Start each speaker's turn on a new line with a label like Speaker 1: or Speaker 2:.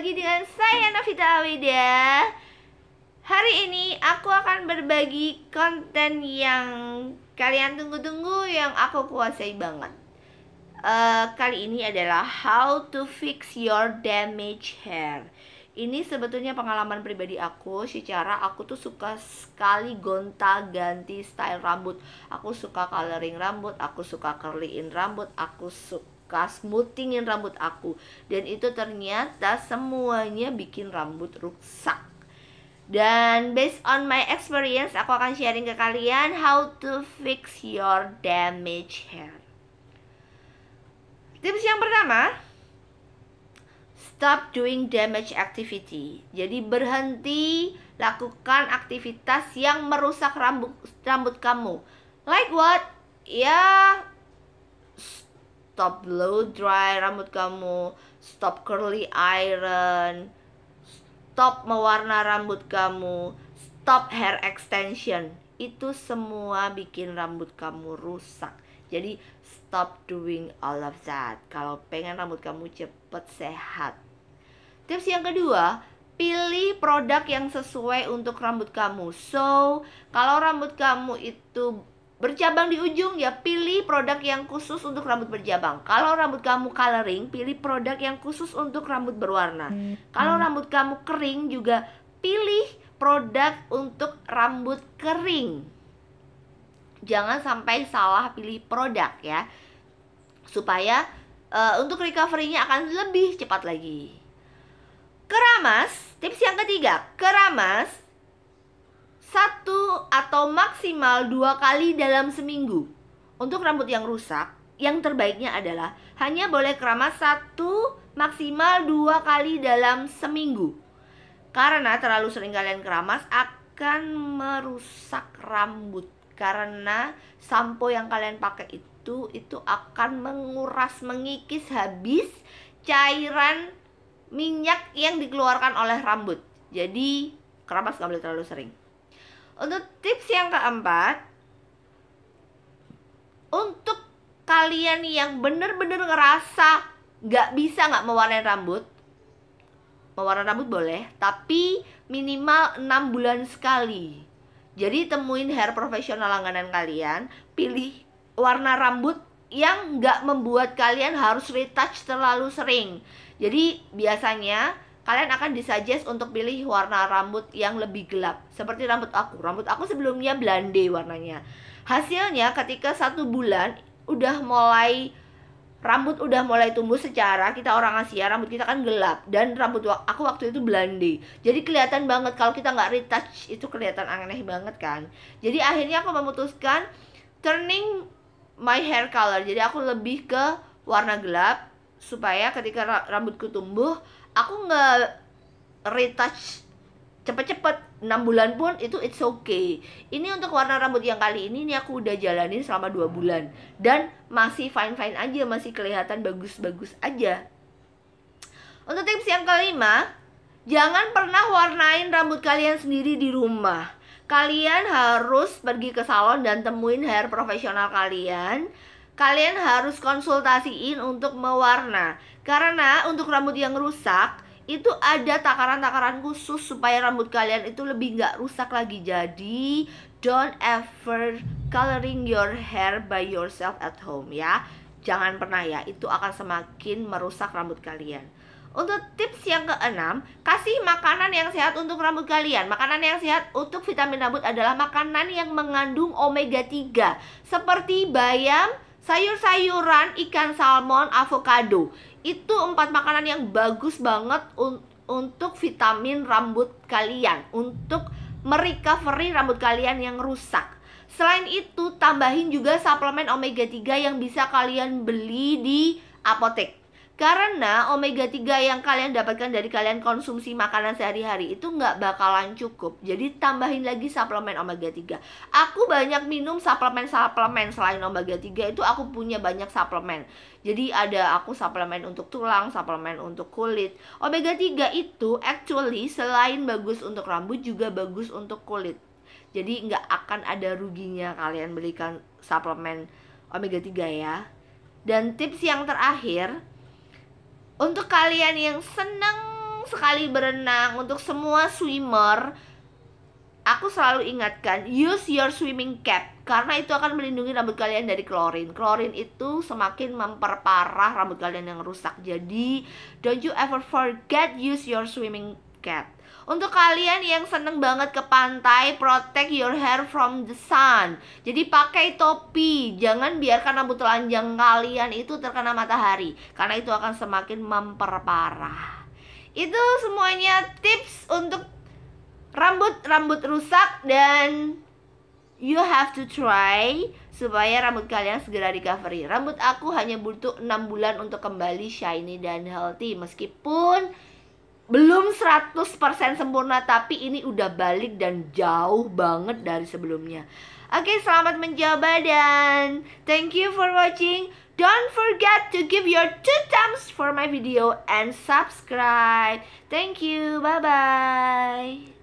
Speaker 1: lagi dengan saya Novita Awida Hari ini aku akan berbagi konten yang kalian tunggu-tunggu yang aku kuasai banget uh, Kali ini adalah how to fix your damaged hair Ini sebetulnya pengalaman pribadi aku Secara aku tuh suka sekali gonta-ganti style rambut Aku suka coloring rambut, aku suka in rambut, aku suka bekas, mutingin rambut aku. Dan itu ternyata semuanya bikin rambut rusak. Dan based on my experience, aku akan sharing ke kalian how to fix your damaged hair. Tips yang pertama, stop doing damage activity. Jadi berhenti lakukan aktivitas yang merusak rambut rambut kamu. Like what? Ya, stop blow dry rambut kamu, stop curly iron, stop mewarna rambut kamu, stop hair extension. Itu semua bikin rambut kamu rusak. Jadi stop doing all of that kalau pengen rambut kamu cepet sehat. Tips yang kedua, pilih produk yang sesuai untuk rambut kamu. So, kalau rambut kamu itu Bercabang di ujung ya pilih produk yang khusus untuk rambut bercabang. Kalau rambut kamu coloring, pilih produk yang khusus untuk rambut berwarna. Hmm. Kalau rambut kamu kering juga pilih produk untuk rambut kering. Jangan sampai salah pilih produk ya. Supaya uh, untuk recovery-nya akan lebih cepat lagi. Keramas, tips yang ketiga, keramas satu atau maksimal dua kali dalam seminggu. Untuk rambut yang rusak, yang terbaiknya adalah hanya boleh keramas satu maksimal dua kali dalam seminggu. Karena terlalu sering kalian keramas akan merusak rambut. Karena sampo yang kalian pakai itu itu akan menguras, mengikis habis cairan minyak yang dikeluarkan oleh rambut. Jadi keramas nggak boleh terlalu sering. Untuk tips yang keempat, untuk kalian yang bener-bener ngerasa nggak bisa nggak mewarnai rambut, mewarnai rambut boleh, tapi minimal 6 bulan sekali. Jadi temuin hair profesional langganan kalian, pilih warna rambut yang nggak membuat kalian harus retouch terlalu sering. Jadi biasanya kalian akan disuggest untuk pilih warna rambut yang lebih gelap seperti rambut aku rambut aku sebelumnya blonde warnanya hasilnya ketika satu bulan udah mulai rambut udah mulai tumbuh secara kita orang Asia rambut kita kan gelap dan rambut aku waktu itu blonde jadi kelihatan banget kalau kita nggak retouch itu kelihatan aneh banget kan jadi akhirnya aku memutuskan turning my hair color jadi aku lebih ke warna gelap supaya ketika rambutku tumbuh aku nggak retouch cepet-cepet 6 bulan pun itu it's okay ini untuk warna rambut yang kali ini nih aku udah jalanin selama dua bulan dan masih fine-fine aja masih kelihatan bagus-bagus aja untuk tips yang kelima jangan pernah warnain rambut kalian sendiri di rumah kalian harus pergi ke salon dan temuin hair profesional kalian kalian harus konsultasiin untuk mewarna. Karena untuk rambut yang rusak, itu ada takaran-takaran khusus supaya rambut kalian itu lebih nggak rusak lagi. Jadi, don't ever coloring your hair by yourself at home ya. Jangan pernah ya, itu akan semakin merusak rambut kalian. Untuk tips yang keenam, kasih makanan yang sehat untuk rambut kalian. Makanan yang sehat untuk vitamin rambut adalah makanan yang mengandung omega 3 seperti bayam, sayur-sayuran, ikan salmon, avocado. Itu empat makanan yang bagus banget un untuk vitamin rambut kalian, untuk merecovery rambut kalian yang rusak. Selain itu, tambahin juga suplemen omega 3 yang bisa kalian beli di apotek. Karena omega 3 yang kalian dapatkan dari kalian konsumsi makanan sehari-hari itu nggak bakalan cukup. Jadi tambahin lagi suplemen omega 3. Aku banyak minum suplemen-suplemen selain omega 3 itu aku punya banyak suplemen. Jadi ada aku suplemen untuk tulang, suplemen untuk kulit. Omega 3 itu actually selain bagus untuk rambut juga bagus untuk kulit. Jadi nggak akan ada ruginya kalian belikan suplemen omega 3 ya. Dan tips yang terakhir, untuk kalian yang seneng sekali berenang untuk semua swimmer aku selalu ingatkan use your swimming cap karena itu akan melindungi rambut kalian dari klorin klorin itu semakin memperparah rambut kalian yang rusak jadi don't you ever forget use your swimming cap untuk kalian yang seneng banget ke pantai, protect your hair from the sun. Jadi pakai topi, jangan biarkan rambut telanjang kalian itu terkena matahari, karena itu akan semakin memperparah. Itu semuanya tips untuk rambut-rambut rusak dan you have to try supaya rambut kalian segera recovery. Rambut aku hanya butuh 6 bulan untuk kembali shiny dan healthy meskipun belum 100% sempurna tapi ini udah balik dan jauh banget dari sebelumnya. Oke, okay, selamat mencoba dan thank you for watching. Don't forget to give your two thumbs for my video and subscribe. Thank you. Bye-bye.